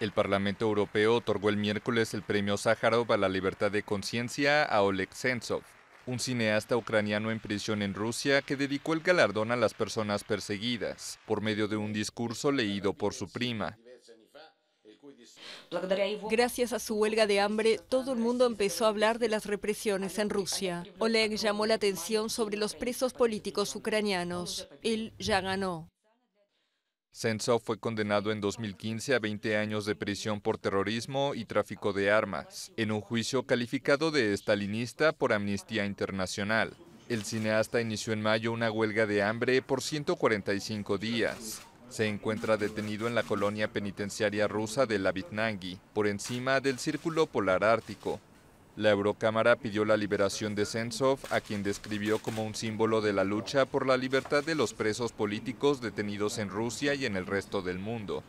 El Parlamento Europeo otorgó el miércoles el premio Sájarov a la libertad de conciencia a Oleg Sentsov, un cineasta ucraniano en prisión en Rusia que dedicó el galardón a las personas perseguidas, por medio de un discurso leído por su prima. Gracias a su huelga de hambre, todo el mundo empezó a hablar de las represiones en Rusia. Oleg llamó la atención sobre los presos políticos ucranianos. Él ya ganó. Sentsov fue condenado en 2015 a 20 años de prisión por terrorismo y tráfico de armas, en un juicio calificado de estalinista por Amnistía Internacional. El cineasta inició en mayo una huelga de hambre por 145 días. Se encuentra detenido en la colonia penitenciaria rusa de Lavitnangi, por encima del Círculo Polar Ártico, la Eurocámara pidió la liberación de Sensov, a quien describió como un símbolo de la lucha por la libertad de los presos políticos detenidos en Rusia y en el resto del mundo.